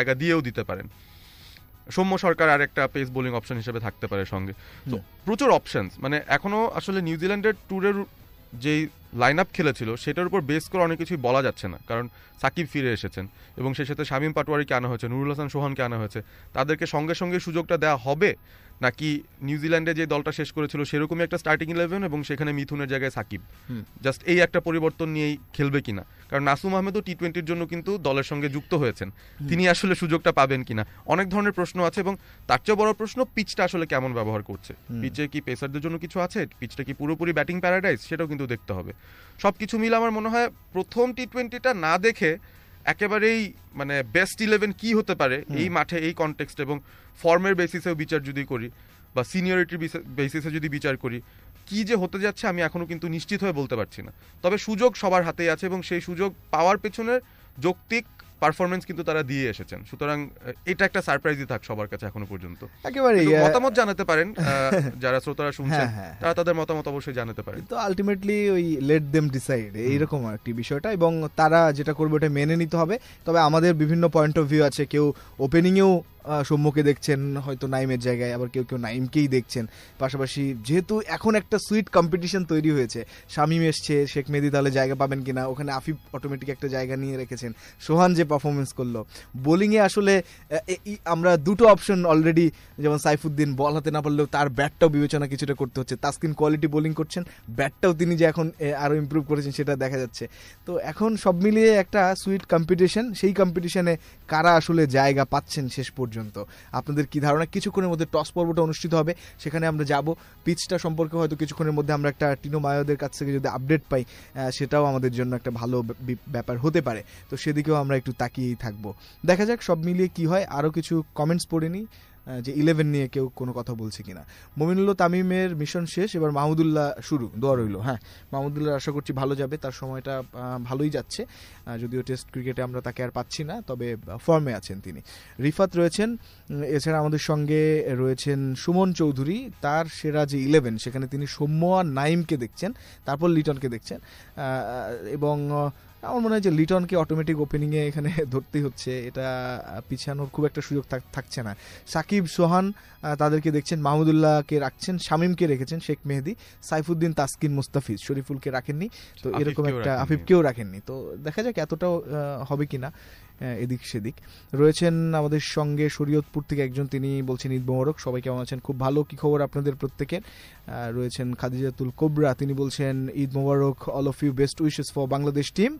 টাকা দিয়েও দিতে পারেন সৌম্য সরকার আর একটা পেস বোলিং অপশন হিসেবে থাকতে পারে সঙ্গে তো প্রচুর অপশনস মানে এখনো আসলে নিউজিল্যান্ডের ট্যুরের যেই লাইন আপ খেলেছিল সেটার উপর বেস করে অনেক কিছুই বলা যাচ্ছে না কারণ সাকিব ফিরে এসেছেন এবং সেই সাথে শামীম পাটোয়ারিকে আনা হয়েছে নুরুল হাসান সোহানকে আনা হয়েছে তাদেরকে সঙ্গে সঙ্গে সুযোগটা দেওয়া হবে নাকি নিউজিল্যান্ডে যে দলটা শেষ করেছিল সেরকমই একটা স্টার্টিং ইলেভেন এবং সেখানে মিথুনের জায়গায় সাকিব জাস্ট এই একটা পরিবর্তন নিয়েই খেলবে কিনা কারণ নাসুম আহমেদও টি টোয়েন্টির জন্য কিন্তু দলের সঙ্গে যুক্ত হয়েছেন তিনি আসলে সুযোগটা পাবেন কিনা অনেক ধরনের প্রশ্ন আছে এবং তার চেয়ে বড় প্রশ্ন পিচটা আসলে কেমন ব্যবহার করছে পিচে কি পেসারদের জন্য কিছু আছে পিচটা কি পুরোপুরি ব্যাটিং প্যারাডাইজ সেটাও কিন্তু দেখতে হবে সব কিছু মিলে আমার মনে হয় প্রথম টি টোয়েন্টিটা না দেখে একেবারেই মানে বেস্ট ইলেভেন কি হতে পারে এই মাঠে এই কনটেক্সট এবং ফর্মের বেসিসেও বিচার যদি করি বা সিনিয়রিটির বেসিসে যদি বিচার করি কি যে হতে যাচ্ছে আমি এখনও কিন্তু নিশ্চিত হয়ে বলতে পারছি না তবে সুযোগ সবার হাতেই আছে এবং সেই সুযোগ পাওয়ার পেছনের যৌক্তিক পারফরমেন্স কিন্তু তারা দিয়ে এসেছেন সুতরাং এটা একটা সারপ্রাইজই থাক সবার কাছে এখনো পর্যন্ত একেবারে মতামত জানাতে পারেন যারা শ্রোতারা শুনছেন হ্যাঁ, হ্যাঁ। তারা তাদের মতামত অবশ্যই জানাতে পারেন তো আলটিমেটলি ওই লেট দেম ডিসাইড এইরকম একটি বিষয়টা এবং তারা যেটা করবে ওটা মেনে নিতে হবে তবে আমাদের বিভিন্ন পয়েন্ট অফ ভিউ আছে কেউ ওপেনিংয়েও সৌম্যকে দেখছেন হয়তো নাইমের জায়গায় আবার কেউ কেউ নাইমকেই দেখছেন পাশাপাশি যেহেতু এখন একটা সুইট কম্পিটিশন তৈরি হয়েছে শামিম এসছে শেখ মেদি তাহলে জায়গা পাবেন কিনা ওখানে আফিফ অটোমেটিক একটা জায়গা নিয়ে রেখেছেন সোহান যে পারফরমেন্স করলো বোলিংয়ে আসলে আমরা দুটো অপশন অলরেডি যেমন সাইফুদ্দিন বল হাতে না পারলেও তার ব্যাটটাও বিবেচনা কিছুটা করতে হচ্ছে তাস্কিন কোয়ালিটি বোলিং করছেন ব্যাটটাও তিনি যে এখন আরও ইম্প্রুভ করেছেন সেটা দেখা যাচ্ছে তো এখন সব মিলিয়ে একটা সুইট কম্পিটিশন সেই কম্পিটিশনে কারা আসলে জায়গা পাচ্ছেন শেষ পর্যন্ত পর্যন্ত আপনাদের কি ধারণা কিছুক্ষণের মধ্যে টস পর্বটা অনুষ্ঠিত হবে সেখানে আমরা যাব পিচটা সম্পর্কে হয়তো কিছুক্ষণের মধ্যে আমরা একটা টিনো মায়োদের কাছ থেকে যদি আপডেট পাই সেটাও আমাদের জন্য একটা ভালো ব্যাপার হতে পারে তো সেদিকেও আমরা একটু তাকিয়েই থাকবো দেখা যাক সব মিলিয়ে কি হয় আরও কিছু কমেন্টস পড়ে নিই যে ইলেভেন নিয়ে কেউ কোনো কথা বলছে কিনা মমিনুল্লাহ তামিমের মিশন শেষ এবার মাহমুদুল্লাহ শুরু দোয়া রইল হ্যাঁ মাহমুদুল্লাহ আশা করছি ভালো যাবে তার সময়টা ভালোই যাচ্ছে যদিও টেস্ট ক্রিকেটে আমরা তাকে আর পাচ্ছি না তবে ফর্মে আছেন তিনি রিফাত রয়েছেন এছাড়া আমাদের সঙ্গে রয়েছেন সুমন চৌধুরী তার সেরা যে ইলেভেন সেখানে তিনি সৌম্য আর নাইমকে দেখছেন তারপর লিটনকে দেখছেন এবং আমার মনে হয় যে লিটনকে অটোমেটিক ওপেনিংয়ে এখানে ধরতেই হচ্ছে এটা পিছানোর খুব একটা সুযোগ থাকছে না সাকিব সোহান তাদেরকে দেখছেন মাহমুদুল্লাহকে রাখছেন শামিমকে রেখেছেন শেখ মেহেদি সাইফুদ্দিন তাসকিন মুস্তাফিজ শরীফুলকে রাখেননি তো এরকম একটা আফিফকেও রাখেননি তো দেখা যাক এতটাও হবে কিনা এদিক সেদিক রয়েছেন আমাদের সঙ্গে শরীয়তপুর থেকে একজন তিনি বলছেন ঈদ মোবারক সবাই কেমন আছেন খুব ভালো কি খবর আপনাদের প্রত্যেকের রয়েছেন খাদিজাতুল কোবরা তিনি বলছেন Eid Mubarak all of you best wishes for Bangladesh team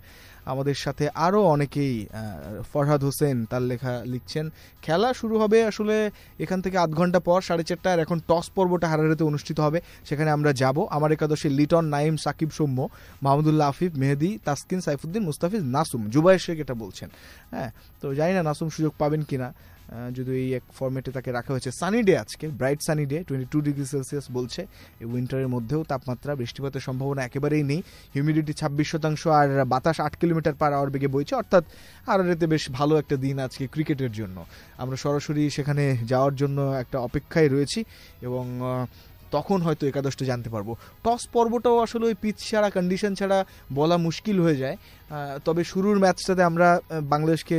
আমাদের সাথে আরও অনেকেই ফরহাদ হোসেন তার লেখা লিখছেন খেলা শুরু হবে আসলে এখান থেকে আধ ঘন্টা পর সাড়ে চারটার এখন টস পর্বটা হারারেতে অনুষ্ঠিত হবে সেখানে আমরা যাব আমার একাদশী লিটন নাইম সাকিব সৌম্য মাহমুদুল্লাহ আফিফ মেহেদি তাসকিন সাইফুদ্দিন মুস্তাফিজ নাসুম জুবাই শেখ এটা বলছেন হ্যাঁ তো জানি না নাসুম সুযোগ পাবেন কিনা যদি এই এক ফর্মেটে তাকে রাখা হয়েছে সানি ডে আজকে bright sunny day twenty two degree Celsius বলছে এই উইন্টারের মধ্যেও তাপমাত্রা বৃষ্টিপাতের সম্ভাবনা একেবারেই নেই হিউমিডিটি ছাব্বিশ শতাংশ আর বাতাস আট কিলোমিটার পার আওয়ার বেগে বইছে অর্থাৎ আরারেতে বেশ ভালো একটা দিন আজকে ক্রিকেটের জন্য আমরা সরাসরি সেখানে যাওয়ার জন্য একটা অপেক্ষায় রয়েছি এবং তখন হয়তো একাদশটা জানতে পারবো টস পর্বটাও আসলে ওই পিচ ছাড়া কন্ডিশন ছাড়া বলা মুশকিল হয়ে যায় তবে শুরুর ম্যাচটাতে আমরা বাংলাদেশকে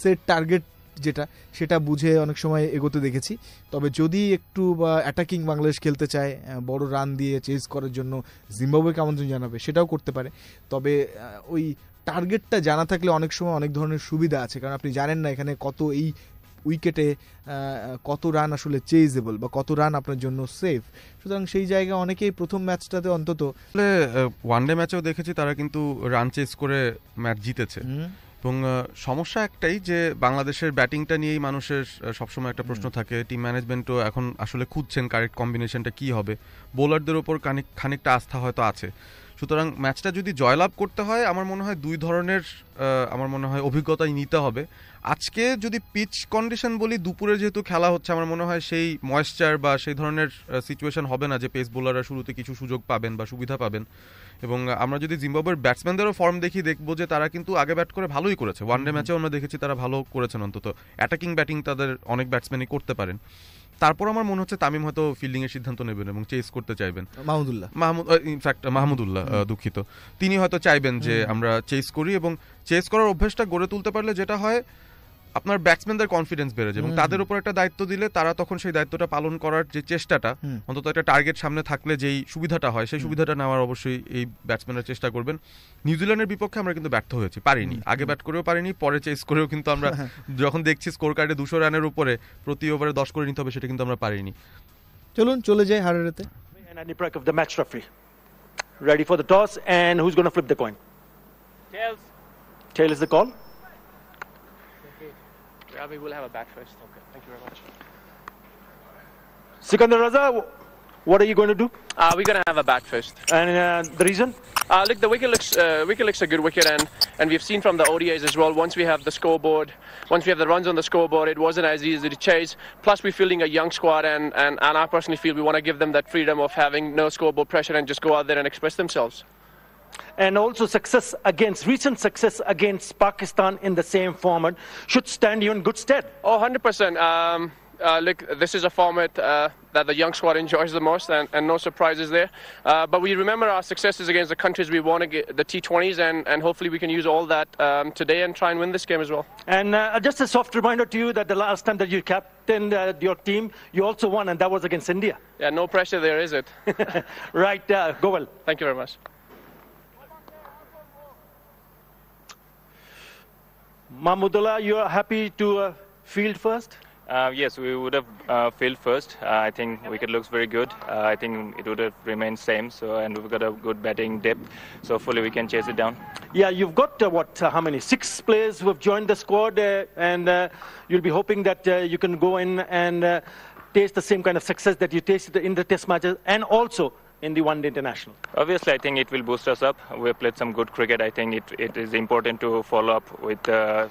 সেট টার্গেট যেটা সেটা বুঝে অনেক সময় এগোতে দেখেছি তবে যদি একটু বা অ্যাটাকিং বাংলাদেশ খেলতে চায় বড় রান দিয়ে চেজ করার জন্য জিম্বাবুয়েকে আমন্ত্রণ জানাবে সেটাও করতে পারে তবে ওই টার্গেটটা জানা থাকলে অনেক সময় অনেক ধরনের সুবিধা আছে কারণ আপনি জানেন না এখানে কত এই উইকেটে কত রান আসলে চেজেবল বা কত রান আপনার জন্য সেফ সুতরাং সেই জায়গায় অনেকেই প্রথম ম্যাচটাতে অন্তত ওয়ানডে ম্যাচেও দেখেছি তারা কিন্তু রান চেজ করে ম্যাচ জিতেছে এবং সমস্যা একটাই যে বাংলাদেশের ব্যাটিংটা নিয়েই মানুষের সবসময় একটা প্রশ্ন থাকে টিম ম্যানেজমেন্টও এখন আসলে খুঁজছেন কারেক্ট কম্বিনেশনটা কি হবে বোলারদের ওপর খানিকটা আস্থা হয়তো আছে সুতরাং ম্যাচটা যদি জয়লাভ করতে হয় আমার মনে হয় দুই ধরনের আমার মনে হয় অভিজ্ঞতাই নিতে হবে আজকে যদি পিচ কন্ডিশন বলি দুপুরে যেহেতু খেলা হচ্ছে আমার মনে হয় সেই ময়েশ্চার বা সেই ধরনের সিচুয়েশন হবে না যে পেস বোলাররা শুরুতে কিছু সুযোগ পাবেন বা সুবিধা পাবেন এবং আমরা যদি জিম্বাবুয়ের ব্যাটসম্যানদেরও ফর্ম দেখি দেখবো যে তারা কিন্তু আগে ব্যাট করে ভালোই করেছে ওয়ান ডে ম্যাচেও আমরা দেখেছি তারা ভালো করেছেন অন্তত অ্যাটাকিং ব্যাটিং তাদের অনেক ব্যাটসম্যানই করতে পারেন তারপর আমার মনে হচ্ছে তামিম হয়তো ফিল্ডিং এর সিদ্ধান্ত নেবেন এবং চেস করতে চাইবেন মাহমুদুল্লাহ মাহমুদ ইনফ্যাক্ট মাহমুদুল্লাহ দুঃখিত তিনি হয়তো চাইবেন যে আমরা চেস করি এবং চেস করার অভ্যেসটা গড়ে তুলতে পারলে যেটা হয় আপনার ব্যাটসম্যানদের কনফিডেন্স বেড়ে যায় এবং তাদের উপর একটা দায়িত্ব দিলে তারা তখন সেই দায়িত্বটা পালন করার যে চেষ্টাটা অন্তত একটা টার্গেট সামনে থাকলে যেই সুবিধাটা হয় সেই সুবিধাটা নেওয়ার অবশ্যই এই ব্যাটসম্যানরা চেষ্টা করবেন নিউজিল্যান্ডের বিপক্ষে আমরা কিন্তু ব্যর্থ হয়েছি পারিনি আগে ব্যাট করেও পারিনি পরে চেস করেও কিন্তু আমরা হ্যাঁ। যখন দেখছি স্কোর কার্ডে দুশো রানের উপরে প্রতি ওভারে দশ করে নিতে হবে সেটা কিন্তু আমরা পারিনি চলুন চলে যাই হারারেতে Ready for the toss and who's going to flip the coin? Tails. Tails is the call. we will have a back first. Okay, thank you very much. Sikandar Raza, what are you going to do? Uh, we're going to have a bat first. And uh, the reason? Uh, look, the wicket looks uh, wicket looks a good wicket, and and we've seen from the ODIs as well. Once we have the scoreboard, once we have the runs on the scoreboard, it wasn't as easy to chase. Plus, we're fielding a young squad, and and, and I personally feel we want to give them that freedom of having no scoreboard pressure and just go out there and express themselves and also success against recent success against Pakistan in the same format should stand you in good stead. Oh, 100%. Um, uh, look, this is a format uh, that the young squad enjoys the most, and, and no surprises there. Uh, but we remember our successes against the countries we won, the T20s, and, and hopefully we can use all that um, today and try and win this game as well. And uh, just a soft reminder to you that the last time that you captained uh, your team, you also won, and that was against India. Yeah, no pressure there, is it? right, uh, go well. Thank you very much. Mahmudullah, you are happy to uh, field first? Uh, yes, we would have uh, first. Uh, I think wicket looks very good. Uh, I think it would have remained same. So and we've got a good batting depth. So hopefully we can chase it down. Yeah, you've got uh, what? Uh, how many? Six players who have joined the squad, and you'll be hoping that you can go in and taste the same kind of success that you tasted in the test matches, and also in the one day international? Obviously, I think it will boost us up. We played some good cricket. I think it, it is important to follow up with uh,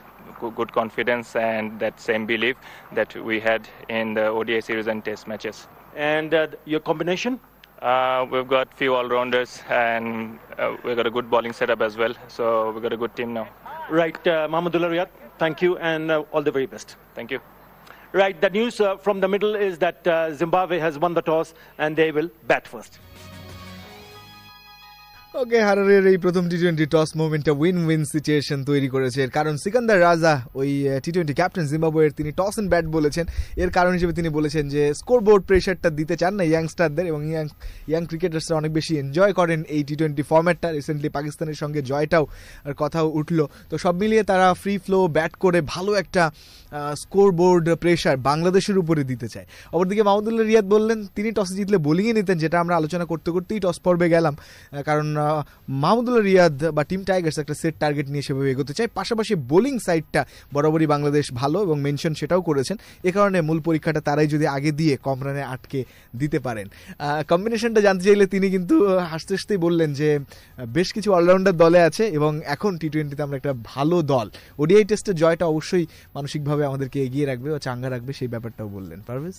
good confidence and that same belief that we had in the ODI series and test matches. And uh, your combination? Uh, we've got few all-rounders and uh, we've got a good bowling setup as well. So we've got a good team now. Right, uh, Mahmoudullah Riyad, thank you and uh, all the very best. Thank you. Right, the news uh, from the middle is that uh, Zimbabwe has won the toss and they will bat first. ওকে হারারের এই প্রথম T twenty toss মুভমেন্টটা win win situation তৈরি করেছে এর কারণ সিকান্দার রাজা ওই টি টোয়েন্টি ক্যাপ্টেন জিম্বাবুয়ের তিনি টস অ্যান্ড ব্যাট বলেছেন এর কারণ হিসেবে তিনি বলেছেন যে স্কোরবোর্ড প্রেশারটা দিতে চান না ইয়াংস্টারদের এবং ইয়াং ইয়াং ক্রিকেটার্সরা অনেক বেশি এনজয় করেন এই টি টোয়েন্টি ফর্ম্যাটটা রিসেন্টলি পাকিস্তানের সঙ্গে জয়টাও আর কথাও উঠলো তো সব মিলিয়ে তারা ফ্রি ফ্লো ব্যাট করে ভালো একটা স্কোরবোর্ড প্রেশার বাংলাদেশের উপরে দিতে চায় অপরদিকে মাহমুদুল্লাহ রিয়াদ বললেন তিনি টসে জিতলে বোলিংয়ে নিতেন যেটা আমরা আলোচনা করতে করতেই টস পর্বে গেলাম কারণ মাহমুদুল্লাহ রিয়াদ বা টিম টাইগার্স একটা সেট টার্গেট নিয়ে সেভাবে এগোতে চায় পাশাপাশি বোলিং সাইডটা বরাবরই বাংলাদেশ ভালো এবং মেনশন সেটাও করেছেন এ কারণে মূল পরীক্ষাটা তারাই যদি আগে দিয়ে কম রানে আটকে দিতে পারেন কম্বিনেশনটা জানতে চাইলে তিনি কিন্তু হাসতে হাসতেই বললেন যে বেশ কিছু অলরাউন্ডার দলে আছে এবং এখন টি টোয়েন্টিতে আমরা একটা ভালো দল ওডিআই টেস্টের জয়টা অবশ্যই মানসিকভাবে আমাদেরকে এগিয়ে রাখবে ও চাঙ্গা রাখবে সেই ব্যাপারটাও বললেন পারভেজ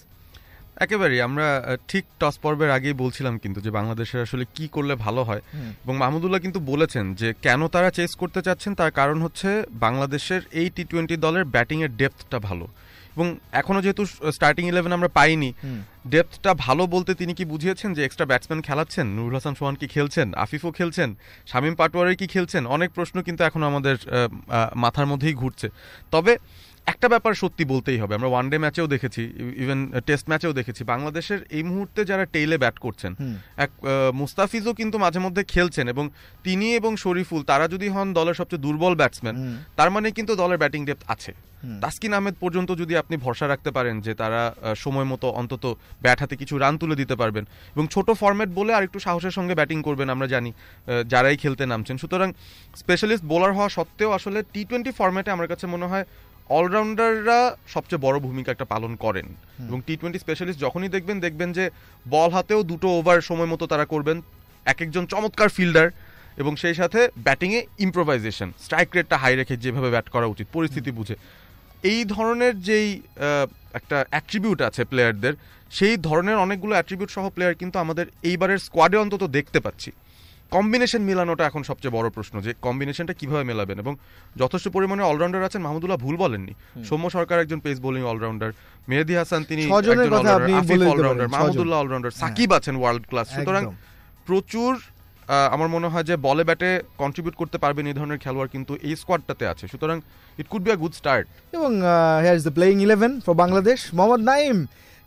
একেবারেই আমরা ঠিক টস পর্বের আগেই বলছিলাম কিন্তু যে বাংলাদেশের আসলে কি করলে ভালো হয় এবং মাহমুদুল্লাহ কিন্তু বলেছেন যে কেন তারা চেস করতে চাচ্ছেন তার কারণ হচ্ছে বাংলাদেশের এই টি টোয়েন্টি দলের ব্যাটিংয়ের ডেপথটা ভালো এবং এখনো যেহেতু স্টার্টিং ইলেভেন আমরা পাইনি ডেপথটা ভালো বলতে তিনি কি বুঝিয়েছেন যে এক্সট্রা ব্যাটসম্যান খেলাচ্ছেন নুরুল হাসান সোহান কি খেলছেন আফিফও খেলছেন শামীম পাটোয়ারি কি খেলছেন অনেক প্রশ্ন কিন্তু এখন আমাদের মাথার মধ্যেই ঘুরছে তবে একটা ব্যাপার সত্যি বলতেই হবে আমরা ওয়ান ডে ম্যাচেও দেখেছি ইভেন টেস্ট ম্যাচেও দেখেছি বাংলাদেশের এই মুহূর্তে যারা টেইলে ব্যাট করছেন এক মুস্তাফিজও কিন্তু মাঝে মধ্যে খেলছেন এবং তিনি এবং শরীফুল তারা যদি হন দলের সবচেয়ে দুর্বল ব্যাটসম্যান তার মানে কিন্তু দলের ব্যাটিং ডেপথ আছে তাসকিন আহমেদ পর্যন্ত যদি আপনি ভরসা রাখতে পারেন যে তারা সময় মতো অন্তত ব্যাট হাতে কিছু রান তুলে দিতে পারবেন এবং ছোট ফর্ম্যাট বলে আর একটু সাহসের সঙ্গে ব্যাটিং করবেন আমরা জানি যারাই খেলতে নামছেন সুতরাং স্পেশালিস্ট বোলার হওয়া সত্ত্বেও আসলে টি টোয়েন্টি ফর্ম্যাটে আমার কাছে মনে হয় অলরাউন্ডাররা সবচেয়ে বড় ভূমিকা একটা পালন করেন এবং টি টোয়েন্টি স্পেশালিস্ট যখনই দেখবেন দেখবেন যে বল হাতেও দুটো ওভার সময় মতো তারা করবেন এক একজন চমৎকার ফিল্ডার এবং সেই সাথে ব্যাটিংয়ে ইম্প্রোভাইজেশন স্ট্রাইক রেটটা হাই রেখে যেভাবে ব্যাট করা উচিত পরিস্থিতি বুঝে এই ধরনের যেই একটা অ্যাট্রিবিউট আছে প্লেয়ারদের সেই ধরনের অনেকগুলো অ্যাট্রিবিউট সহ প্লেয়ার কিন্তু আমাদের এইবারের স্কোয়াডে অন্তত দেখতে পাচ্ছি কম্বিনেশন মেলানোটা এখন সবচেয়ে বড় প্রশ্ন যে কম্বিনেশনটা কিভাবে মেলাবেন এবং যথেষ্ট পরিমাণে অলরাউন্ডার আছেন মাহমুদুল্লাহ ভুল বলেননি সৌম্য সরকার একজন pace bowling allrounder Mehedi Hasan তিনি অলরাউন্ডার মাহমুদুল্লাহ অলরাউন্ডার হ্যাঁ। সাকিব আছেন ওয়ার্ল্ড ক্লাস সুতরাং প্রচুর আমার মনে হয় যে বলে ব্যাটে কন্ট্রিবিউট করতে পারবেন এই ধরনের খেলোয়াড় কিন্তু এই স্কোয়াডটাতে আছে সুতরাং it could be a good start এবং here is the playing eleven for Bangladesh Mohammad Naim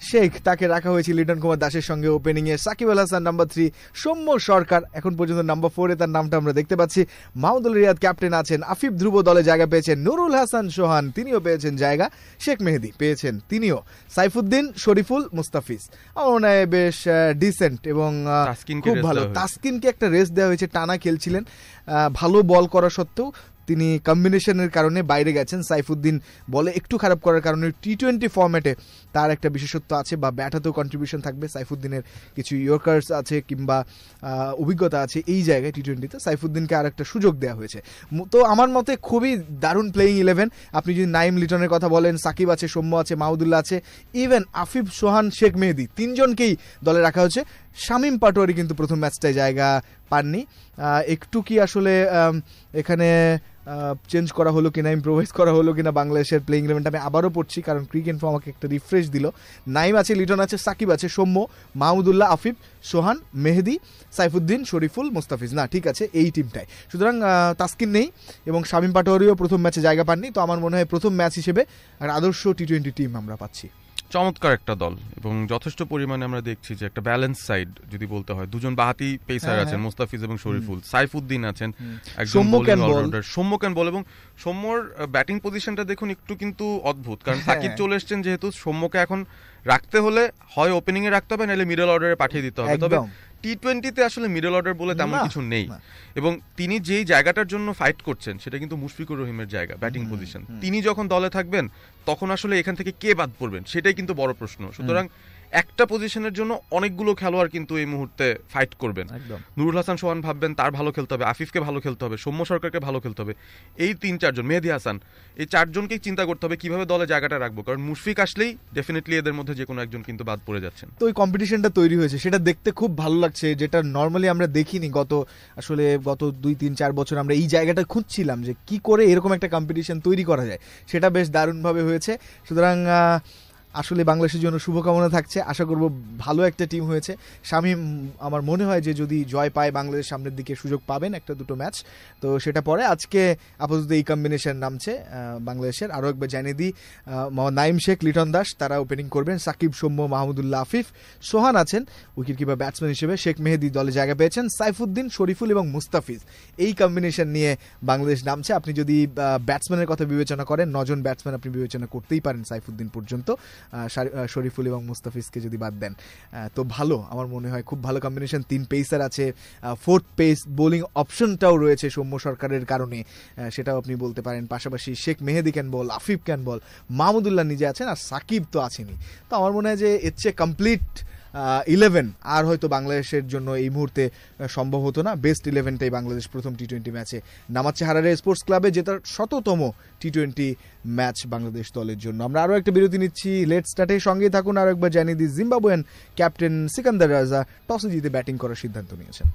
Sheikh তাকে রাখা হয়েছে লিটন কুমার দাসের সঙ্গে ওপেনিং এ সাকিব আল হাসান নাম্বার থ্রি সৌম্য সরকার এখন পর্যন্ত নাম্বার ফোরে তার নামটা আমরা দেখতে পাচ্ছি মাহমুদুল রিয়াদ ক্যাপ্টেন আছেন আফিফ ধ্রুব দলে জায়গা পেয়েছেন নুরুল হাসান সোহান তিনিও পেয়েছেন জায়গা শেখ মেহেদি পেয়েছেন তিনিও সাইফুদ্দিন শরীফুল মুস্তাফিজ আমার মনে হয় বেশ ডিসেন্ট এবং খুব ভালো তাস্কিনকে একটা রেস্ট দেওয়া হয়েছে টানা খেলছিলেন ভালো বল করা সত্ত্বেও তিনি কম্বিনেশনের কারণে বাইরে গেছেন সাইফুদ্দিন বলে একটু খারাপ করার কারণে টি টোয়েন্টি ফর্ম্যাটে তার একটা বিশেষত্ব আছে বা ব্যাটাতেও কন্ট্রিবিউশন থাকবে সাইফুদ্দিনের কিছু ইয়র্কার্স আছে কিংবা অভিজ্ঞতা আছে এই জায়গায় টি টোয়েন্টিতে সাইফুদ্দিনকে আর একটা সুযোগ দেওয়া হয়েছে তো আমার মতে খুবই দারুণ প্লেয়িং ইলেভেন আপনি যদি নাইম লিটনের কথা বলেন সাকিব আছে সৌম্য আছে মাহুদুল্লাহ আছে ইভেন আফিফ সোহান শেখ মেহেদি তিনজনকেই দলে রাখা হয়েছে শামিম পাটোয়ারি কিন্তু প্রথম ম্যাচটায় জায়গা পাননি একটু কি আসলে এখানে চেঞ্জ করা হলো কিনা ইম্প্রোভাইজ করা হলো কিনা বাংলাদেশের প্লেইং ইলেভেনটা আমি আবারও পড়ছি কারণ ক্রিক ইনফো আমাকে একটা রিফ্রেশ দিল নাইম আছে লিটন আছে সাকিব আছে সৌম্য মাহমুদুল্লাহ আফিফ সোহান মেহেদি সাইফুদ্দিন শরীফুল মুস্তাফিজ না ঠিক আছে এই টিমটায় সুতরাং তাস্কিন নেই এবং শামীম পাটোয়ারিও প্রথম ম্যাচে জায়গা পাননি তো আমার মনে হয় প্রথম ম্যাচ হিসেবে আর আদর্শ টি টোয়েন্টি টিম আমরা পাচ্ছি চমৎকার একটা দল এবং যথেষ্ট পরিমাণে আমরা দেখছি যে একটা ব্যালেন্স সাইড যদি বলতে হয় দুজন বাহাতি পেসার হ্যাঁ, আছেন হ্যাঁ। মোস্তাফিজ এবং শরীফুল সাইফুদ্দিন আছেন একজন সৌম্য ক্যান বল এবং সৌম্যর ব্যাটিং পজিশনটা দেখুন একটু কিন্তু অদ্ভুত কারণ হ্যাঁ। সাকিব চলে এসছেন যেহেতু সৌম্যকে এখন রাখতে হলে হয় ওপেনিং এ রাখতে হবে নাহলে মিডল অর্ডারে পাঠিয়ে দিতে হবে তবে টি টোয়েন্টিতে আসলে মিডল অর্ডার বলে তেমন কিছু নেই এবং তিনি যেই জায়গাটার জন্য ফাইট করছেন সেটা কিন্তু মুশফিকুর রহিমের জায়গা ব্যাটিং পজিশন তিনি যখন দলে থাকবেন তখন আসলে এখান থেকে কে বাদ পড়বেন সেটাই কিন্তু বড় প্রশ্ন সুতরাং একটা পজিশনের জন্য অনেকগুলো খেলোয়াড় কিন্তু এই মুহূর্তে ফাইট করবেন নুরুল হাসান সোহান ভাববেন তার ভালো খেলতে হবে আফিফকে ভালো খেলতে হবে সৌম্য সরকারকে ভালো খেলতে হবে এই তিন চারজন মেহেদি হাসান এই চারজনকেই চিন্তা করতে হবে কিভাবে দলে জায়গাটা রাখবো কারণ মুশফিক আসলেই ডেফিনেটলি এদের মধ্যে যে কোনো একজন কিন্তু বাদ পড়ে যাচ্ছেন তো এই কম্পিটিশনটা তৈরি হয়েছে সেটা দেখতে খুব ভালো লাগছে যেটা নর্মালি আমরা দেখিনি গত আসলে গত দুই তিন চার বছর আমরা এই জায়গাটা খুঁজছিলাম যে কি করে এরকম একটা কম্পিটিশন তৈরি করা যায় সেটা বেশ দারুণভাবে হয়েছে সুতরাং আসলে বাংলাদেশের জন্য শুভকামনা থাকছে আশা করব ভালো একটা টিম হয়েছে শামীম আমার মনে হয় যে যদি জয় পায় বাংলাদেশ সামনের দিকে সুযোগ পাবেন একটা দুটো ম্যাচ তো সেটা পরে আজকে আপাতত এই কম্বিনেশন নামছে বাংলাদেশের আরও একবার জানিয়ে দিই নাইম শেখ লিটন দাস তারা ওপেনিং করবেন সাকিব সৌম্য মাহমুদুল্লাহ আফিফ সোহান আছেন উইকেট কিপার ব্যাটসম্যান হিসেবে শেখ মেহেদি দলে জায়গা পেয়েছেন সাইফুদ্দিন শরীফুল এবং মুস্তাফিজ এই কম্বিনেশন নিয়ে বাংলাদেশ নামছে আপনি যদি ব্যাটসম্যানের কথা বিবেচনা করেন নজন ব্যাটসম্যান আপনি বিবেচনা করতেই পারেন সাইফুদ্দিন পর্যন্ত শরীফুল এবং মুস্তাফিজকে যদি বাদ দেন তো ভালো আমার মনে হয় খুব ভালো কম্বিনেশন তিন পেসার আছে ফোর্থ পেস বোলিং অপশনটাও রয়েছে সৌম্য সরকারের কারণে সেটাও আপনি বলতে পারেন পাশাপাশি Sheikh Mehedi can bowl Afif can bowl Mahmudullah নিজে আছেন আর সাকিব তো আছেনই তো আমার মনে হয় যে এর চেয়ে কমপ্লিট ইলেভেন আর হয়তো বাংলাদেশের জন্য এই মুহূর্তে সম্ভব হতো না বেস্ট ইলেভেনটাই বাংলাদেশ প্রথম টি টোয়েন্টি ম্যাচে নামাচ্ছে হারারে স্পোর্টস ক্লাবে জেতার শততম টি টোয়েন্টি ম্যাচ বাংলাদেশ দলের জন্য আমরা আরও একটা বিরতি নিচ্ছি লেট স্টার্টে সঙ্গে থাকুন আরও একবার জানিয়ে দিই জিম্বাবুয়ান ক্যাপ্টেন সিকান্দার রাজা টসে জিতে ব্যাটিং করার সিদ্ধান্ত নিয়েছেন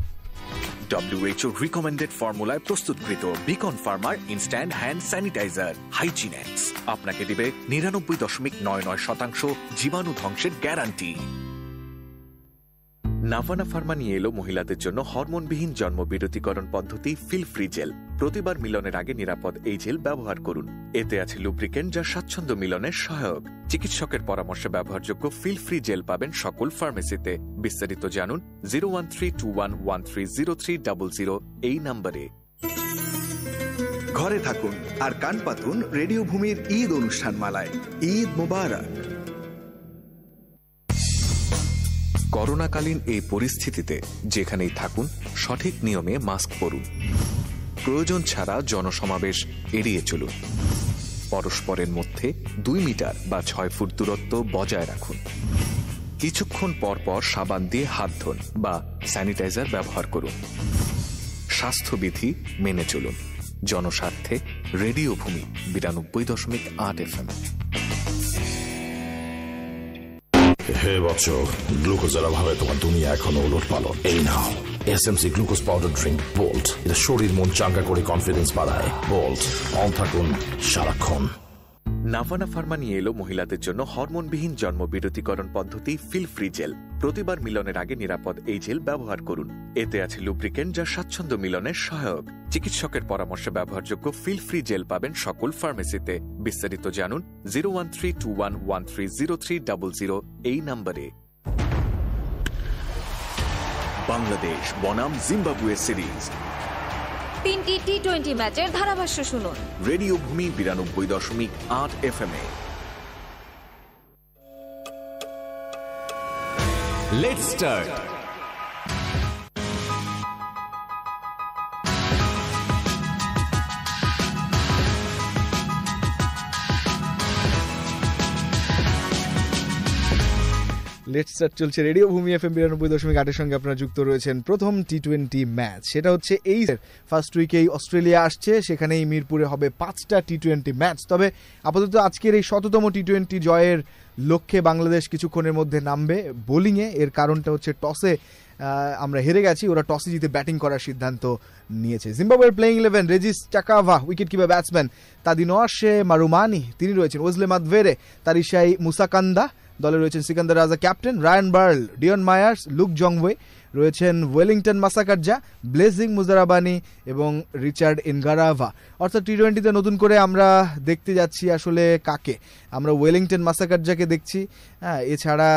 WHO recommended ফর্মুলায় প্রস্তুতকৃত বিকন ফার্মার ইনস্ট্যান্ট হ্যান্ড স্যানিটাইজার হাইজিনেক্স আপনাকে দেবে নিরানব্বই দশমিক নয় নয় শতাংশ জীবাণু ধ্বংসের গ্যারান্টি নাফানা ফার্মা নিয়ে এলো মহিলাদের জন্য হরমোনবিহীন জন্ম বিরতিকরণ পদ্ধতি ফিল ফ্রি জেল প্রতিবার মিলনের আগে নিরাপদ এই জেল ব্যবহার করুন এতে আছে লুব্রিকেন্ট যা স্বাচ্ছন্দ্য মিলনের সহায়ক চিকিৎসকের পরামর্শে ব্যবহারযোগ্য ফিল ফ্রি জেল পাবেন সকল ফার্মেসিতে বিস্তারিত জানুন zero one three two one one three zero three double zero এই নম্বরে ঘরে থাকুন আর কান পাতুন রেডিও ভূমির ঈদ অনুষ্ঠান মালায় ঈদ মুবারক করোনাকালীন এই পরিস্থিতিতে যেখানেই থাকুন সঠিক নিয়মে মাস্ক পরুন প্রয়োজন ছাড়া জনসমাবেশ এড়িয়ে চলুন পরস্পরের মধ্যে দুই মিটার বা ছয় ফুট দূরত্ব বজায় রাখুন কিছুক্ষণ পরপর সাবান দিয়ে হাত ধোন বা স্যানিটাইজার ব্যবহার করুন স্বাস্থ্যবিধি মেনে চলুন জনস্বার্থে রেডিও ভূমি বিরানব্বই দশমিক আট এফ হে বৎস গ্লুকোজের অভাবে তোমার দুনিয়া এখনো উলট পালন এই নাও S SMC glucose powder drink bolt এটা শরীর মন চাঙ্গা করে কনফিডেন্স বাড়ায় বোল্ট অন থাকুন সারাক্ষণ নাফানা ফার্মা নিয়ে এলো মহিলাদের জন্য হরমোনবিহীন জন্মবিরতিকরণ পদ্ধতি ফিল ফ্রি জেল প্রতিবার মিলনের আগে নিরাপদ এই জেল ব্যবহার করুন এতে আছে লুব্রিকেন্ট যা স্বাচ্ছন্দ্য মিলনের সহায়ক চিকিৎসকের পরামর্শে ব্যবহারযোগ্য ফিল ফ্রি জেল পাবেন সকল ফার্মেসিতে বিস্তারিত জানুন zero one three two one one three zero three double zero এই নম্বরে বাংলাদেশ বনাম জিম্বাবুয়ে সিরিজ তিনটি টি টোয়েন্টি ম্যাচের ধারাভাষ্য শুনুন রেডিও ভূমি বিরানব্বই দশমিক আট এফ এম এ লেটস স্টার্ট লেট স্টার্ট চলছে রেডিও ভূমি এফ এম বিরানব্বই দশমিক আটের সঙ্গে আপনারা যুক্ত রয়েছেন প্রথম টি টোয়েন্টি ম্যাচ সেটা হচ্ছে এই ফার্স্ট উইকেই অস্ট্রেলিয়া আসছে সেখানেই মিরপুরে হবে পাঁচটা টি টোয়েন্টি ম্যাচ তবে আপাতত আজকের এই শততম টি টোয়েন্টি জয়ের লক্ষ্যে বাংলাদেশ কিছুক্ষণের মধ্যে নামবে বোলিংয়ে এর কারণটা হচ্ছে টসে আমরা হেরে গেছি ওরা টসে জিতে ব্যাটিং করার সিদ্ধান্ত নিয়েছে জিম্বাবুয়ের playing eleven Regis Chakabva wicket keeper batsman Tadiwanashe Marumani তিনি রয়েছেন ওজলে মাদভেরে তারিশাই মুসাকান্দা দলে রয়েছেন Sikandar Raza captain Ryan Burl Dion Myers Luke Jongwe রয়েছেন ওয়েলিংটন মাসাকারজা ব্লেজিং মুজারাবানি এবং রিচার্ড ইনগারাভা অর্থাৎ টি টোয়েন্টিতে নতুন করে আমরা দেখতে যাচ্ছি আসলে কাকে আমরা ওয়েলিংটন মাসাকারজাকে দেখছি হ্যাঁ এছাড়া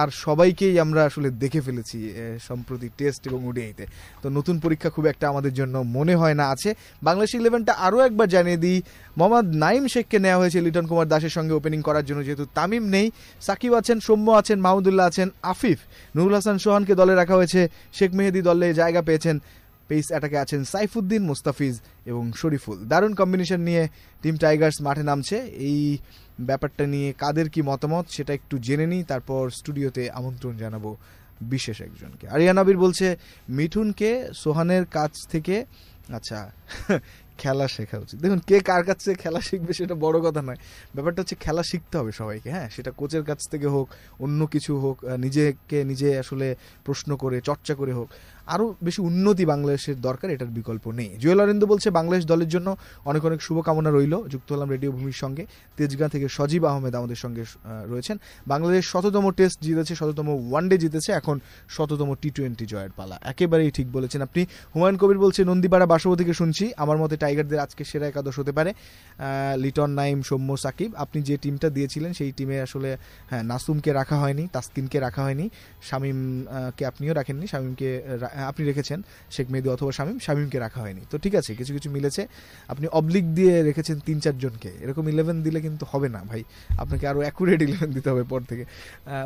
আর সবাইকেই আমরা আসলে দেখে ফেলেছি সম্প্রতি টেস্ট এবং ওডিআইতে তো নতুন পরীক্ষা খুব একটা আমাদের জন্য মনে হয় না আছে বাংলাদেশ ইলেভেনটা আরও একবার জানিয়ে দিই মোহাম্মদ নাইম শেখকে নেওয়া হয়েছে লিটন কুমার দাসের সঙ্গে ওপেনিং করার জন্য যেহেতু তামিম নেই সাকিব আছেন সৌম্য আছেন মাহমুদুল্লাহ আছেন আফিফ নুরুল হাসান সোহানকে দলে রাখা হয়েছে রয়েছে শেখ মেহেদি দলে জায়গা পেয়েছেন পেস অ্যাটাকে আছেন সাইফুদ্দিন মুস্তাফিজ এবং শরীফুল দারুণ কম্বিনেশন নিয়ে টিম টাইগার্স মাঠে নামছে এই ব্যাপারটা নিয়ে কাদের কি মতামত সেটা একটু জেনে নিই তারপর স্টুডিওতে আমন্ত্রণ জানাবো বিশেষ একজনকে আরিয়ানাবির বলছে মিঠুনকে সোহানের কাছ থেকে আচ্ছা খেলা শেখা উচিত দেখুন কে কার কাছে খেলা শিখবে সেটা বড় কথা নয় ব্যাপারটা হচ্ছে খেলা শিখতে হবে সবাইকে হ্যাঁ সেটা কোচের কাছ থেকে হোক অন্য কিছু হোক নিজেকে নিজে আসলে প্রশ্ন করে চর্চা করে হোক আরও বেশি উন্নতি বাংলাদেশের দরকার এটার বিকল্প নেই জুয়েল অরেন্দ্র বলছে বাংলাদেশ দলের জন্য অনেক অনেক শুভকামনা রইল যুক্ত হলাম রেডিও ভূমির সঙ্গে তেজগাঁ থেকে সজীব আহমেদ আমাদের সঙ্গে রয়েছেন বাংলাদেশ শততম টেস্ট জিতেছে শততম ওয়ানডে জিতেছে এখন শততম টি টোয়েন্টি জয়ের পালা একেবারেই ঠিক বলেছেন আপনি হুমায়ুন কবির বলছে নন্দীপাড়া বাসবতীকে শুনছি আমার মতে টাইগারদের আজকে সেরা একাদশ হতে পারে লিটন নাইম সৌম্য সাকিব আপনি যে টিমটা দিয়েছিলেন সেই টিমে আসলে হ্যাঁ নাসুমকে রাখা হয়নি তাসকিনকে রাখা হয়নি শামিমকে আপনিও রাখেননি শামিমকে আপনি রেখেছেন শেখ মেহেদি অথবা শামীম শামীমকে রাখা হয়নি তো ঠিক আছে কিছু কিছু মিলেছে আপনি অবলিক দিয়ে রেখেছেন তিন চারজনকে এরকম ইলেভেন দিলে কিন্তু হবে না ভাই আপনাকে আরও অ্যাকুরেট ইলেভেন দিতে হবে পর থেকে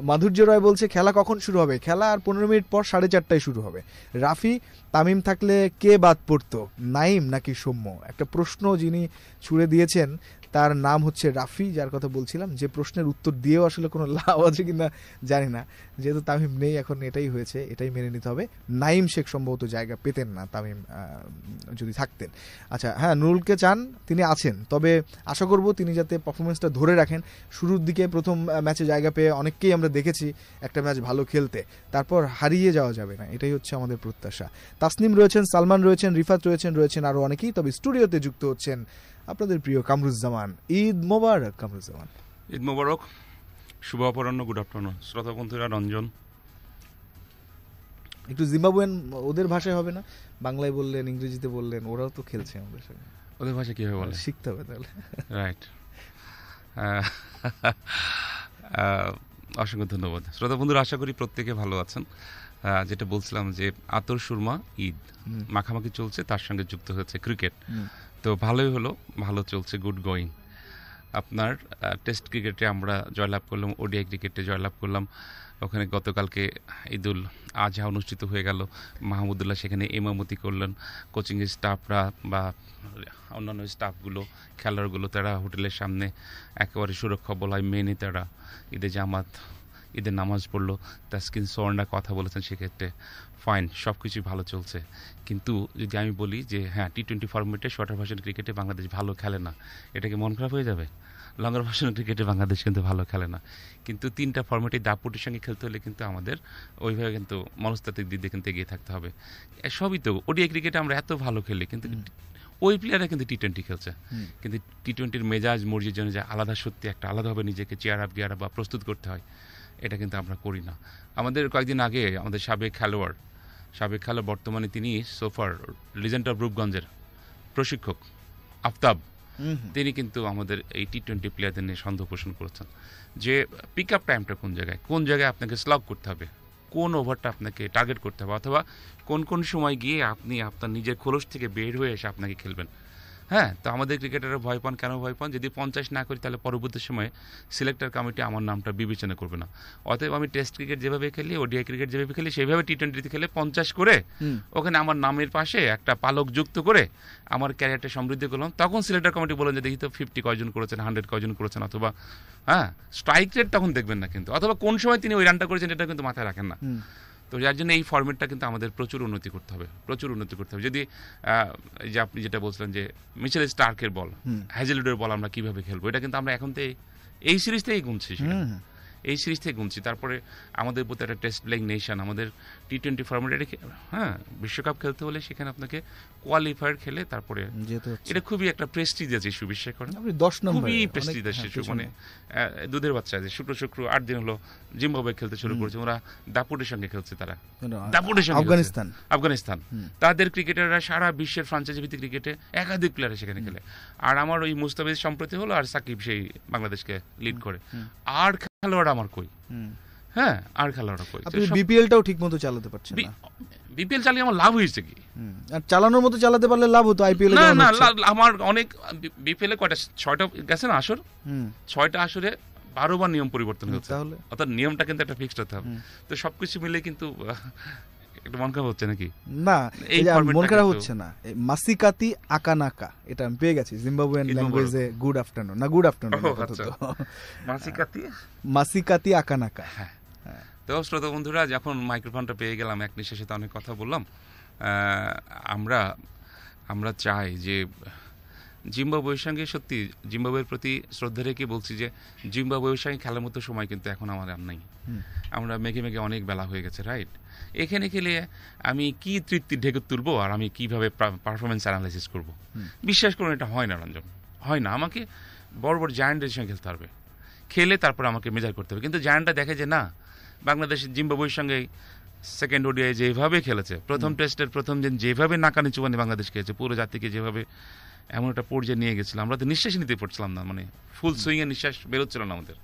মাধুর্য রয় বলছে খেলা কখন শুরু হবে খেলা আর পনেরো মিনিট পর সাড়ে চারটায় শুরু হবে রাফি তামিম থাকলে কে বাদ পড়তো নাইম নাকি সৌম্য একটা প্রশ্ন যিনি ছুড়ে দিয়েছেন তার নাম হচ্ছে রাফি যার কথা বলছিলাম যে প্রশ্নের উত্তর দিয়েও আসলে কোনো লাভ আছে কিনা জানি না যেহেতু তামিম নেই এখন এটাই হয়েছে এটাই মেনে নিতে হবে নাইম শেখ সম্ভবত জায়গা পেতেন না তামিম যদি থাকতেন আচ্ছা হ্যাঁ নুরুলকে চান তিনি আছেন তবে আশা করব তিনি যাতে পারফরমেন্সটা ধরে রাখেন শুরুর দিকে প্রথম ম্যাচে জায়গা পেয়ে অনেককেই আমরা দেখেছি একটা ম্যাচ ভালো খেলতে তারপর হারিয়ে যাওয়া যাবে না এটাই হচ্ছে আমাদের প্রত্যাশা তাসনিম রয়েছেন সালমান রয়েছেন রিফাত রয়েছেন রয়েছেন আরও অনেকেই তবে স্টুডিওতে যুক্ত হচ্ছেন আপনাদের প্রিয় কামরুজ্জামান ঈদ মোবারক কামরুজ্জামান ঈদ মোবারক শুভ অপরাহ্ন গুড আফটারনুন শ্রোতা বন্ধুরা রঞ্জন একটু জিম্বাবুয়ান ওদের ভাষায় হবে না বাংলায় বললেন ইংরেজিতে বললেন ওরাও তো খেলছে আমাদের সঙ্গে ওদের ভাষা কীভাবে বলে শিখতে হবে তাহলে রাইট অসংখ্য ধন্যবাদ শ্রোতা বন্ধুরা আশা করি প্রত্যেকে ভালো আছেন যেটা বলছিলাম যে আতর সুরমা ঈদ মাখামাখি চলছে তার সঙ্গে যুক্ত হয়েছে ক্রিকেট তো ভালোই হলো ভালো চলছে গুড গোয়িং আপনার টেস্ট ক্রিকেটে আমরা জয়লাভ করলাম ওডিআই ক্রিকেটে জয়লাভ করলাম ওখানে গতকালকে ঈদুল আজহা অনুষ্ঠিত হয়ে গেল মাহমুদুল্লাহ সেখানে এমামতি করলেন কোচিং স্টাফরা বা অন্যান্য স্টাফগুলো খেলোয়াড়গুলো তারা হোটেলের সামনে একেবারে সুরক্ষা বলায় মেনে তারা ঈদে জামাত ঈদের নামাজ পড়লো তাস্কিন সোয়ার্ণা কথা বলেছেন সেক্ষেত্রে ফাইন সব কিছুই ভালো চলছে কিন্তু যদি আমি বলি যে হ্যাঁ টি টোয়েন্টি ফর্মেটে শর্টার ভার্সন ক্রিকেটে বাংলাদেশ ভালো খেলে না এটা কি মন খারাপ হয়ে যাবে লঙ্গার ভার্সন ক্রিকেটে বাংলাদেশ কিন্তু ভালো খেলে না কিন্তু তিনটা ফর্মেটে দাপুটির সঙ্গে খেলতে হলে কিন্তু আমাদের ওইভাবে কিন্তু মনস্তাত্ত্বিক দিক দিয়ে কিন্তু এগিয়ে থাকতে হবে সবই তো ওডিআই ক্রিকেটে আমরা এত ভালো খেলি কিন্তু ওই প্লেয়াররা কিন্তু টি টোয়েন্টি খেলছে কিন্তু টি টোয়েন্টির মেজাজ মর্জির জন্য যে আলাদা সত্যি একটা আলাদাভাবে নিজেকে চেয়ার আপ গিয়ার আপ বা প্রস্তুত করতে হয় এটা কিন্তু আমরা করি না আমাদের কয়েকদিন আগে আমাদের সাবেক খেলোয়াড় সাবেক খেলা বর্তমানে তিনি সোফার লিজেন্ড অফ রূপগঞ্জের প্রশিক্ষক আফতাব তিনি কিন্তু আমাদের এই টি টোয়েন্টি প্লেয়ারদের নিয়ে সন্দেহ পোষণ করছেন যে পিক আপ টাইমটা কোন জায়গায় কোন জায়গায় আপনাকে স্লগ করতে হবে কোন ওভারটা আপনাকে টার্গেট করতে হবে অথবা কোন কোন সময় গিয়ে আপনি আপনার নিজের খোলস থেকে বের হয়ে এসে আপনাকে খেলবেন হ্যাঁ তো আমাদের ক্রিকেটাররা ভয় পান কেন ভয় পান যদি পঞ্চাশ না করি তাহলে পরবর্তী সময়ে সিলেক্টর কমিটি আমার নামটা বিবেচনা করবে না অতএব আমি টেস্ট ক্রিকেট যেভাবে খেলি ওডিআই ক্রিকেট যেভাবে খেলি সেভাবে টি টোয়েন্টিতে খেলে পঞ্চাশ করে ওখানে আমার নামের পাশে একটা পালক যুক্ত করে আমার ক্যারিয়ারটা সমৃদ্ধি করলাম তখন সিলেক্টর কমিটি বলেন যে দেখি তো ফিফটি কয়জন করেছেন হান্ড্রেড কয়জন করেছেন অথবা হ্যাঁ স্ট্রাইক রেট তখন দেখবেন না কিন্তু অথবা কোন সময় তিনি ওই রানটা করেছেন এটা কিন্তু মাথায় রাখেন না তো যার জন্য এই ফর্মেটটা কিন্তু আমাদের প্রচুর উন্নতি করতে হবে প্রচুর উন্নতি করতে হবে যদি যে আপনি যেটা বলছিলেন যে মিচেল স্টার্কের বল হ্যাজেলুডের বল আমরা কিভাবে খেলবো এটা কিন্তু আমরা এখন তো এই সিরিজটাই গুনছি এই সিরিজ থেকে গুনছি তারপরে আমাদের প্রতি একটা টেস্ট প্লেইং নেশন আমাদের টি টোয়েন্টি ফর্মেটে হ্যাঁ বিশ্বকাপ খেলতে হলে সেখানে আপনাকে কোয়ালিফায়ার খেলে তারপরে এটা খুবই একটা প্রেস্টিজ আছে ইস্যু বিশ্বাস করেন খুবই প্রেস্টিজ আছে ইস্যু হ্যাঁ, মানে দুধের বাচ্চা আছে শুক্র শুক্র আট দিন হলো জিম্বাবে খেলতে শুরু করেছে ওরা দাপুটের সঙ্গে খেলছে তারা দাপুটের সঙ্গে আফগানিস্তান আফগানিস্তান তাদের ক্রিকেটাররা সারা বিশ্বের ফ্রাঞ্চাইজি ভিত্তিক ক্রিকেটে একাধিক প্লেয়ার সেখানে খেলে আর আমার ওই মুস্তাফিজ সম্প্রতি হলো আর সাকিব সেই বাংলাদেশকে লিড করে আর খেলোয়াড় আমার কই হ্যাঁ আর খেলোয়াড়রা কই আপনি বিপিএলটাও ঠিকমতো চালাতে পারছেন না বিপিএল চালিয়ে আমার লাভ হয়েছে কি আর চালানোর মতো চালাতে পারলে লাভ হতো আইপিএল না না আমার অনেক বিপিএল এ কয়টা ছয়টা গেছে না আসর ছয়টা আসরে বারোবার নিয়ম পরিবর্তন হচ্ছে তাহলে অর্থাৎ নিয়মটা কিন্তু একটা ফিক্সড হতে হবে তো সবকিছু মিলে কিন্তু একটু মন খারাপ হচ্ছে নাকি না এই মন খারাপ হচ্ছে না মাসিকাতি আকানাকা এটা আমি পেয়ে গেছি জিম্বাবুয়ান ল্যাঙ্গুয়েজে গুড আফটারনুন না গুড আফটারনুন আচ্ছা। মাসিকাতি মাসিকাতি আকানাকা হ্যাঁ। তো শ্রোতা বন্ধুরা যখন মাইক্রোফোনটা পেয়ে গেলাম এক নিঃশ্বাসে অনেক কথা বললাম আমরা আমরা চাই যে জিম্বাবুয়ের সঙ্গে সত্যি জিম্বাবুয়ের প্রতি শ্রদ্ধা রেখে বলছি যে জিম্বাবুয়ের সঙ্গে খেলার মতো সময় কিন্তু এখন আমার আর নাই আমরা মেঘে মেঘে অনেক বেলা হয়ে গেছে রাইট এখানে খেলে আমি কি তৃপ্তি ঢেকে তুলবো আর আমি কিভাবে পারফরমেন্স অ্যানালাইসিস করব বিশ্বাস করুন এটা হয় না রঞ্জন হয় না আমাকে বড় বড় জায়ান্টের সঙ্গে খেলতে হবে খেলে তারপর আমাকে মেজার করতে হবে কিন্তু জায়ান্টটা দেখে যে না বাংলাদেশের জিম্বাবুয়ের সঙ্গে সেকেন্ড ওডিআই যেভাবে খেলেছে প্রথম টেস্টের প্রথম দিন যেভাবে নাকানি চুবানি বাংলাদেশ খেয়েছে পুরো জাতিকে যেভাবে এমন একটা পর্যায়ে নিয়ে গেছিলাম আমরা তো নিঃশ্বাস নিতে পড়ছিলাম না মানে ফুল সুইংয়ে নিঃশ্বাস বেরোচ্ছিল না আমাদের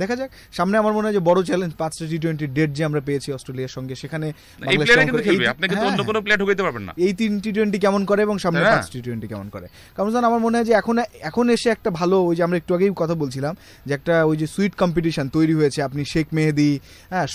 দেখা যাক সামনে আমার মনে হয় যে বড় চ্যালেঞ্জ পাঁচটা টি টোয়েন্টি ডেট যে আমরা পেয়েছি অস্ট্রেলিয়ার সঙ্গে সেখানে এই হ্যাঁ। তিন টি টোয়েন্টি কেমন করে এবং সামনে হ্যাঁ। পাঁচ টি টোয়েন্টি কেমন করে কারণ আমার মনে হয় যে এখন এখন এসে একটা ভালো ওই যে আমরা একটু আগেই কথা বলছিলাম যে একটা ওই যে সুইট কম্পিটিশন তৈরি হয়েছে আপনি শেখ মেহেদি হ্যাঁ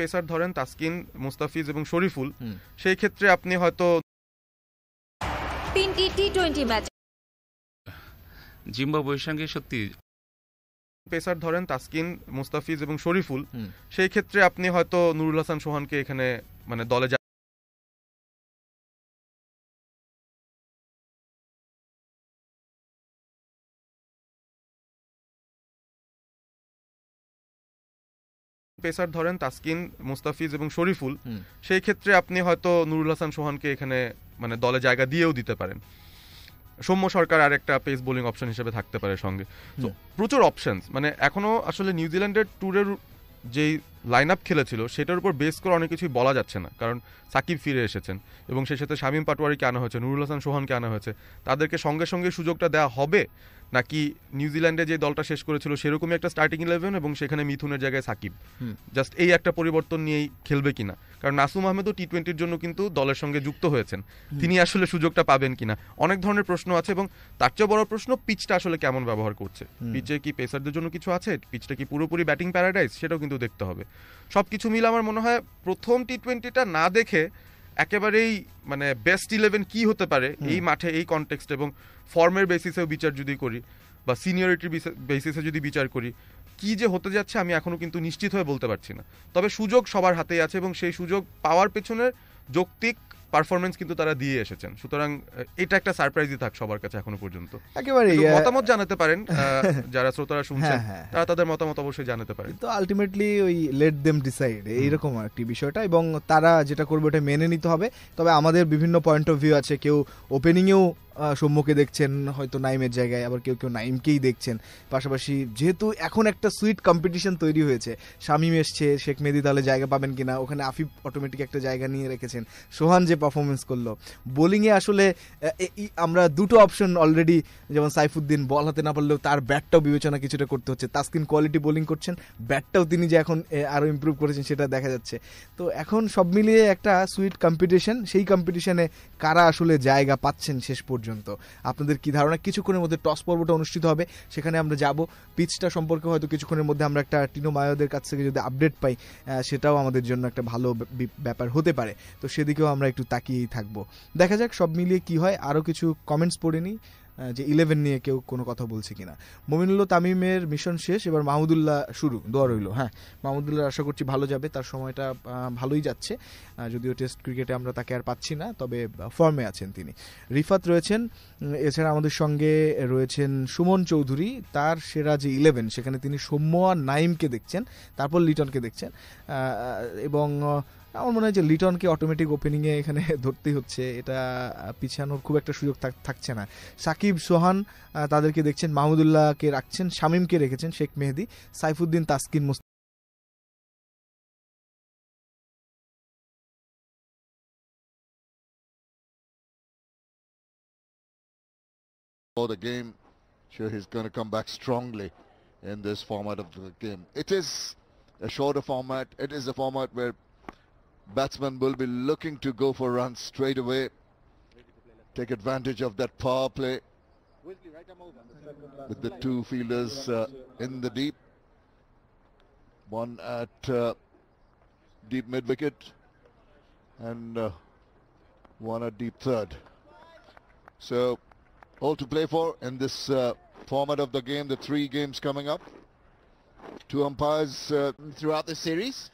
পেসার ধরেন তাসকিন মুস্তাফিজ এবং শরীফুল সেই ক্ষেত্রে আপনি হয়তো তিনটি টি টোয়েন্টি ম্যাচ জিম্বাবুয়ের সঙ্গে সত্যি পেসার ধরেন তাসকিন মুস্তাফিজ এবং শরীফুল সেই ক্ষেত্রে আপনি হয়তো নুরুল হাসান সোহানকে এখানে মানে দলে পেসার ধরেন তাসকিন মুস্তাফিজ এবং শরীফুল সেই ক্ষেত্রে আপনি হয়তো নুরুল হাসান সোহানকে এখানে মানে দলে জায়গা দিয়েও দিতে পারেন সৌম্য সরকার আর একটা পেস বোলিং অপশন হিসেবে থাকতে পারে সঙ্গে তো প্রচুর অপশন মানে এখনো আসলে নিউজিল্যান্ডের ট্যুরের যেই লাইন আপ খেলেছিল সেটার উপর বেস করে অনেক কিছুই বলা যাচ্ছে না কারণ সাকিব ফিরে এসেছেন এবং সেই সাথে শামীম পাটোয়ারিকে আনা হয়েছে নুরুল হাসান সোহানকে আনা হয়েছে তাদেরকে সঙ্গে সঙ্গে সুযোগটা দেওয়া হবে নাকি নিউজিল্যান্ডে যে দলটা শেষ করেছিল সেরকমই একটা স্টার্টিং ইলেভেন এবং সেখানে মিথুনের জায়গায় সাকিব জাস্ট এই একটা পরিবর্তন নিয়েই খেলবে কিনা কারণ নাসুম আহমেদও টি টোয়েন্টির জন্য কিন্তু দলের সঙ্গে যুক্ত হয়েছেন তিনি আসলে সুযোগটা পাবেন কিনা অনেক ধরনের প্রশ্ন আছে এবং তার চেয়ে বড় প্রশ্ন পিচটা আসলে কেমন ব্যবহার করছে পিচে কি পেসারদের জন্য কিছু আছে পিচটা কি পুরোপুরি ব্যাটিং প্যারাডাইজ সেটাও কিন্তু দেখতে হবে সব কিছু মিলে আমার মনে হয় প্রথম টি টোয়েন্টিটা না দেখে একেবারেই মানে বেস্ট ইলেভেন কি হতে পারে এই মাঠে এই কনটেক্সট এবং ফর্মের বেসিসেও বিচার যদি করি বা সিনিয়রিটির বেসিসে যদি বিচার করি কি যে হতে যাচ্ছে আমি এখনও কিন্তু নিশ্চিত হয়ে বলতে পারছি না তবে সুযোগ সবার হাতেই আছে এবং সেই সুযোগ পাওয়ার পেছনের যৌক্তিক পারফরমেন্স কিন্তু তারা দিয়ে এসেছেন সুতরাং এটা একটা সারপ্রাইজই থাক সবার কাছে এখনো পর্যন্ত একেবারে মতামত জানাতে পারেন যারা শ্রোতারা হ্যাঁ, শুনছেন হ্যাঁ। তারা তাদের মতামত অবশ্যই জানাতে পারেন তো আলটিমেটলি ওই লেট দেম ডিসাইড এইরকম একটি বিষয়টা এবং তারা যেটা করবে ওটা মেনে নিতে হবে তবে আমাদের বিভিন্ন পয়েন্ট অফ ভিউ আছে কেউ ওপেনিংয়েও সৌম্যকে দেখছেন হয়তো নাইমের জায়গায় আবার কেউ কেউ নাইমকেই দেখছেন পাশাপাশি যেহেতু এখন একটা সুইট কম্পিটিশন তৈরি হয়েছে শামিম এসছে শেখ মেদি তাহলে জায়গা পাবেন কিনা ওখানে আফিফ অটোমেটিক একটা জায়গা নিয়ে রেখেছেন সোহান যে পারফরমেন্স করলো বোলিংয়ে আসলে আমরা দুটো অপশন অলরেডি যেমন সাইফুদ্দিন বল হাতে না পারলেও তার ব্যাটটাও বিবেচনা কিছুটা করতে হচ্ছে তাস্কিন কোয়ালিটি বোলিং করছেন ব্যাটটাও তিনি যে এখন আরও ইম্প্রুভ করেছেন সেটা দেখা যাচ্ছে তো এখন সব মিলিয়ে একটা সুইট কম্পিটিশন সেই কম্পিটিশনে কারা আসলে জায়গা পাচ্ছেন শেষ পর্যন্ত পর্যন্ত আপনাদের কি ধারণা কিছুক্ষণের মধ্যে টস পর্বটা অনুষ্ঠিত হবে সেখানে আমরা যাব পিচটা সম্পর্কে হয়তো কিছুক্ষণের মধ্যে আমরা একটা টিনো মায়োদের কাছ থেকে যদি আপডেট পাই সেটাও আমাদের জন্য একটা ভালো ব্যাপার হতে পারে তো সেদিকেও আমরা একটু তাকিয়েই থাকবো দেখা যাক সব মিলিয়ে কি হয় আরও কিছু কমেন্টস পড়ে নিই যে ইলেভেন নিয়ে কেউ কোনো কথা বলছে কিনা মোমিনুল্লাহ তামিমের মিশন শেষ এবার মাহমুদুল্লাহ শুরু দোয়া রইল হ্যাঁ মাহমুদুল্লাহ আশা করছি ভালো যাবে তার সময়টা ভালোই যাচ্ছে যদিও টেস্ট ক্রিকেটে আমরা তাকে আর পাচ্ছি না তবে ফর্মে আছেন তিনি রিফাত রয়েছেন এছাড়া আমাদের সঙ্গে রয়েছেন সুমন চৌধুরী তার সেরা যে ইলেভেন সেখানে তিনি সৌম্য আর নাইমকে দেখছেন তারপর লিটনকে দেখছেন এবং আমার মনে হয় যে লিটনকে অটোমেটিক ওপেনিংয়ে এখানে ধরতেই হচ্ছে এটা পিছানোর খুব একটা সুযোগ থাকছে না সাকিব সোহান তাদেরকে দেখছেন মাহমুদুল্লাহকে রাখছেন শামিমকে রেখেছেন শেখ মেহেদি Saifuddin Taskin the game. Sure, he's going to come back strongly in this format of the game. It is a shorter format. It is a format where batsman will be looking to go for runs straight away take advantage of that power play with the two fielders uh, in the deep one at uh, deep mid wicket and uh, one at deep third so all to play for in this uh, format of the game the three games coming up two umpires uh, throughout the series